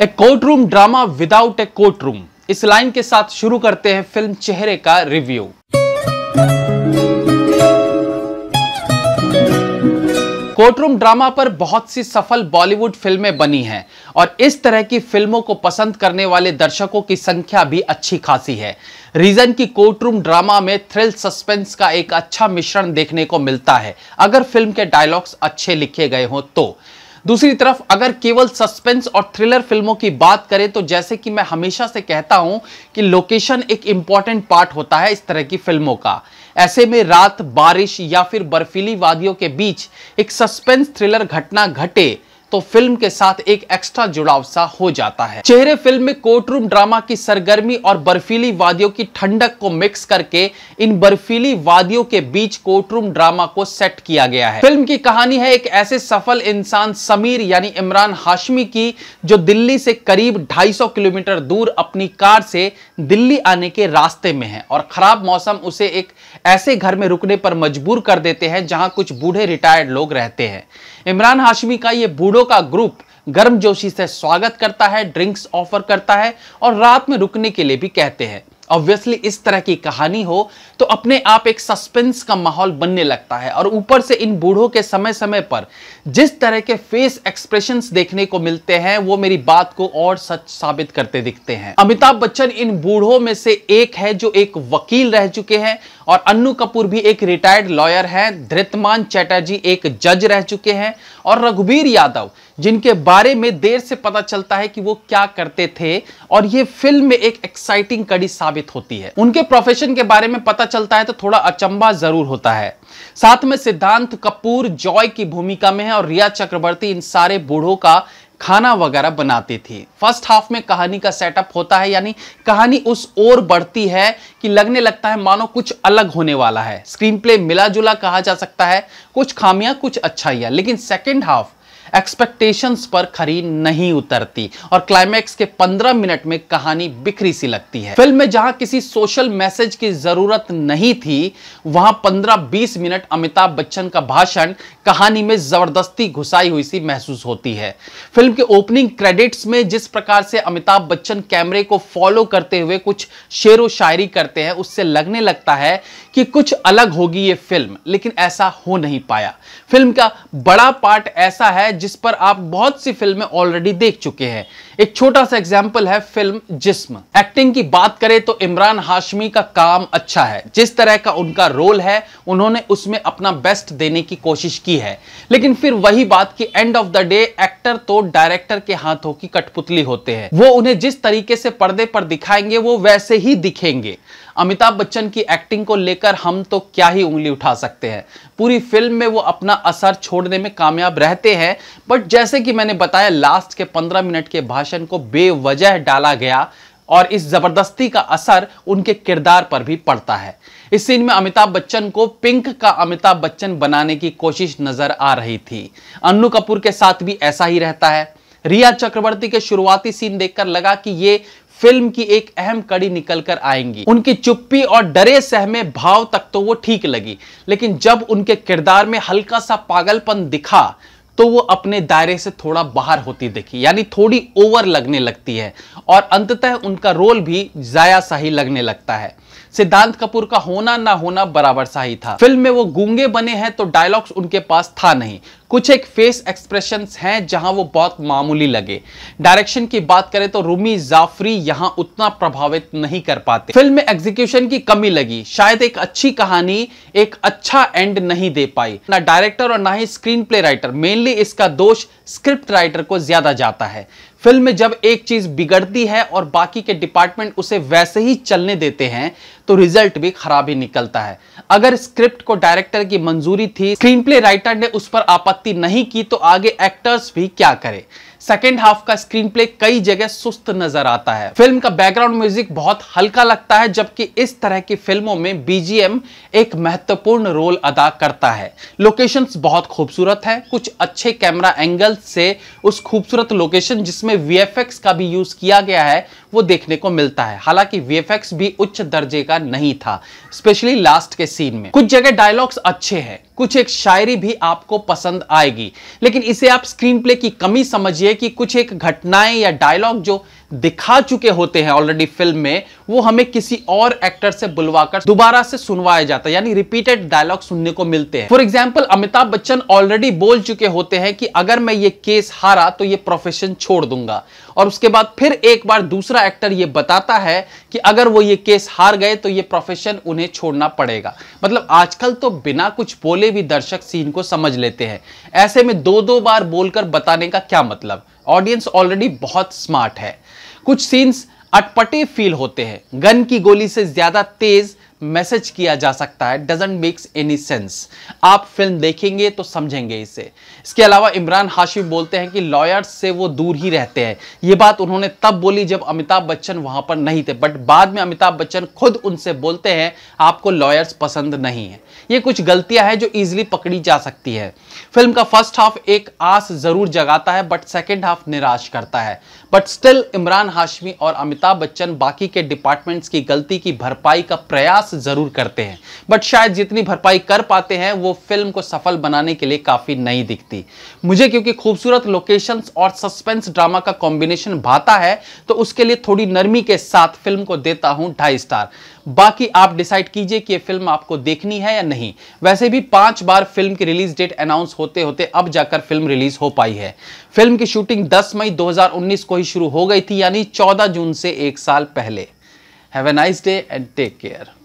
A court room drama without a court room इस line के साथ शुरू करते हैं फिल्म चेहरे का रिव्यू कोर्टरूम ड्रामा पर बहुत सी सफल बॉलीवुड फिल्में बनी हैं और इस तरह की फिल्मों को पसंद करने वाले दर्शकों की संख्या भी अच्छी खासी है रीजन की कोर्टरूम ड्रामा में थ्रिल सस्पेंस का एक अच्छा मिश्रण देखने को मिलता है अगर फिल्म के डायलॉग्स अच्छे लिखे गए हों तो दूसरी तरफ अगर केवल सस्पेंस और थ्रिलर फिल्मों की बात करें तो जैसे कि मैं हमेशा से कहता हूं कि लोकेशन एक इंपॉर्टेंट पार्ट होता है इस तरह की फिल्मों का ऐसे में रात बारिश या फिर बर्फीली वादियों के बीच एक सस्पेंस थ्रिलर घटना घटे तो फिल्म के साथ एक एक्स्ट्रा जुड़ाव सा हो जाता है चेहरे फिल्म में कोर्टरूम ड्रामा की सरगर्मी और बर्फीली वादियों की ठंडक को मिक्स करके इन बर्फीली वादियों के बीच कोर्टरूम ड्रामा को सेट किया गया है फिल्म की कहानी है एक ऐसे सफल इंसान समीर यानी इमरान हाशमी की जो दिल्ली से करीब ढाई किलोमीटर दूर अपनी कार से दिल्ली आने के रास्ते में है और खराब मौसम उसे एक ऐसे घर में रुकने पर मजबूर कर देते हैं जहां कुछ बूढ़े रिटायर्ड लोग रहते हैं इमरान हाशमी का ये बूढ़ों का ग्रुप गर्मजोशी से स्वागत करता है ड्रिंक्स ऑफर करता है और रात में रुकने के लिए भी कहते हैं ऑब्वियसली इस तरह की कहानी हो तो अपने आप एक सस्पेंस का माहौल बनने लगता है और ऊपर से इन बूढ़ों के समय समय पर जिस तरह के फेस एक्सप्रेशन देखने को मिलते हैं वो मेरी बात को और सच साबित करते दिखते हैं अमिताभ बच्चन इन बूढ़ों में से एक है जो एक वकील रह चुके हैं और अन्नू कपूर भी एक रिटायर्ड लॉयर है धृतमान चैटर्जी एक जज रह चुके हैं और रघुबीर यादव जिनके बारे में देर से पता चलता है कि वो क्या करते थे और ये फिल्म में एक एक्साइटिंग कड़ी साबित होती है उनके प्रोफेशन के बारे में पता चलता है तो थोड़ा अचंबा जरूर होता है साथ में सिद्धांत कपूर जॉय की भूमिका में है और रिया चक्रवर्ती इन सारे बूढ़ों का खाना वगैरह बनाती थी फर्स्ट हाफ में कहानी का सेटअप होता है यानी कहानी उस ओर बढ़ती है कि लगने लगता है मानो कुछ अलग होने वाला है स्क्रीन प्ले मिला जुला कहा जा सकता है कुछ खामियां कुछ अच्छाइयां लेकिन सेकेंड हाफ एक्सपेक्टेशंस पर खरी नहीं उतरती और क्लाइमैक्स के 15 मिनट में कहानी बिखरी सी लगती है फिल्म में जहां किसी सोशल मैसेज की जरूरत नहीं थी वहां 15-20 मिनट अमिताभ बच्चन का भाषण कहानी में जबरदस्ती घुसाई हुई सी महसूस होती है फिल्म के ओपनिंग क्रेडिट्स में जिस प्रकार से अमिताभ बच्चन कैमरे को फॉलो करते हुए कुछ शेर शायरी करते हैं उससे लगने लगता है कि कुछ अलग होगी ये फिल्म लेकिन ऐसा हो नहीं पाया फिल्म का बड़ा पार्ट ऐसा है जिस पर आप बहुत सी फिल्में ऑलरेडी देख चुके हैं एक छोटा सा एग्जाम्पल है फिल्म जिस्म एक्टिंग की बात करें तो इमरान हाशमी का काम अच्छा है जिस तरह का उनका रोल है उन्होंने उसमें अपना बेस्ट देने की कोशिश की है लेकिन फिर वही बात कि end of the day actor तो डायरेक्टर के हाथों की कठपुतली होते हैं वो उन्हें जिस तरीके से पर्दे पर दिखाएंगे वो वैसे ही दिखेंगे अमिताभ बच्चन की एक्टिंग को लेकर हम तो क्या ही उंगली उठा सकते हैं पूरी फिल्म में वो अपना असर छोड़ने में कामयाब रहते हैं बट जैसे कि मैंने बताया लास्ट के पंद्रह मिनट के भाषण प्रशासन को बेवजह डाला गया और इस जबरदस्ती का असर उनके किरदार पर भी पड़ता है इस सीन में अमिताभ बच्चन को पिंक का अमिताभ बच्चन बनाने की कोशिश नजर आ रही थी अन्नू कपूर के साथ भी ऐसा ही रहता है रिया चक्रवर्ती के शुरुआती सीन देखकर लगा कि ये फिल्म की एक अहम कड़ी निकलकर आएंगी उनकी चुप्पी और डरे सहमे भाव तक तो वो ठीक लगी लेकिन जब उनके किरदार में हल्का सा पागलपन दिखा तो वो अपने दायरे से थोड़ा बाहर होती देखी यानी थोड़ी ओवर लगने लगती है और अंततः उनका रोल भी ज़ाया सा ही लगने लगता है सिद्धांत कपूर का होना ना होना बराबर सा ही था फिल्म में वो गूंगे बने हैं तो डायलॉग्स उनके पास था नहीं कुछ एक फेस एक्सप्रेशन हैं जहां वो बहुत मामूली लगे डायरेक्शन की बात करें तो रूमी जाफरी यहां उतना प्रभावित नहीं कर पाते फिल्म में एग्जीक्यूशन की कमी लगी शायद एक अच्छी कहानी एक अच्छा एंड नहीं दे पाई ना डायरेक्टर और ना ही स्क्रीन प्ले राइटर मेनली इसका दोष स्क्रिप्ट राइटर को ज्यादा जाता है फिल्म में जब एक चीज बिगड़ती है और बाकी के डिपार्टमेंट उसे वैसे ही चलने देते हैं तो रिजल्ट भी खराब ही निकलता है अगर स्क्रिप्ट को डायरेक्टर की मंजूरी थी स्क्रीन प्ले राइटर ने उस पर आपत्ति नहीं की तो आगे एक्टर्स भी क्या करें सेकेंड हाफ का स्क्रीन प्ले कई जगह सुस्त नजर आता है फिल्म का बैकग्राउंड म्यूजिक बहुत हल्का लगता है जबकि इस तरह की फिल्मों में बीजीएम एक महत्वपूर्ण रोल अदा करता है लोकेशन बहुत खूबसूरत है कुछ अच्छे कैमरा एंगल से उस खूबसूरत लोकेशन जिसमें वी का भी यूज किया गया है वो देखने को मिलता है हालांकि वी भी उच्च दर्जे का नहीं था स्पेशली लास्ट के सीन में कुछ जगह डायलॉग्स अच्छे हैं कुछ एक शायरी भी आपको पसंद आएगी लेकिन इसे आप स्क्रीन प्ले की कमी समझिए कि कुछ एक घटनाएं या डायलॉग जो दिखा चुके होते हैं ऑलरेडी फिल्म में वो हमें किसी और एक्टर से बुलवाकर दोबारा से सुनवाया जाता है यानी रिपीटेड डायलॉग सुनने को मिलते हैं for example Amitabh Bachchan already बोल चुके होते हैं कि अगर मैं ये केस हारा तो ये प्रोफेशन छोड़ दूंगा और उसके बाद फिर एक बार दूसरा एक्टर ये बताता है कि अगर वो ये केस हार गए तो ये प्रोफेशन उन्हें छोड़ना पड़ेगा मतलब आजकल तो बिना कुछ बोले भी दर्शक सीन को समझ लेते हैं ऐसे में दो दो बार बोलकर बताने का क्या मतलब ऑडियंस ऑलरेडी बहुत स्मार्ट है कुछ सीन्स अटपटे फील होते हैं गन की गोली से ज्यादा तेज मैसेज किया जा सकता है डजेंट मेक्स एनी सेंस आप फिल्म देखेंगे तो समझेंगे इसे इसके अलावा इमरान हाशिम बोलते हैं कि लॉयर्स से वो दूर ही रहते हैं ये बात उन्होंने तब बोली जब अमिताभ बच्चन वहां पर नहीं थे बट बाद में अमिताभ बच्चन खुद उनसे बोलते हैं आपको लॉयर्स पसंद नहीं है ये कुछ गलतियां हैं जो इजिली पकड़ी जा सकती है फिल्म का फर्स्ट हाफ एक आस जरूर जगाता है बट सेकेंड हाफ निराश करता है बट स्टिल इमरान हाशमी और अमिताभ बच्चन बाकी के डिपार्टमेंट्स की गलती की भरपाई का प्रयास प्रयास जरूर करते हैं बट शायद जितनी भरपाई कर पाते हैं वो फिल्म को सफल बनाने के लिए काफ़ी नहीं दिखती मुझे क्योंकि खूबसूरत लोकेशन और सस्पेंस ड्रामा का कॉम्बिनेशन भाता है तो उसके लिए थोड़ी नरमी के साथ फिल्म को देता हूं ढाई स्टार बाकी आप डिसाइड कीजिए कि ये फिल्म आपको देखनी है या नहीं वैसे भी पांच बार फिल्म की रिलीज डेट अनाउंस होते होते अब जाकर फिल्म रिलीज हो पाई है फिल्म की शूटिंग 10 मई 2019 को ही शुरू हो गई थी यानी 14 जून से एक साल पहले have a nice day and take care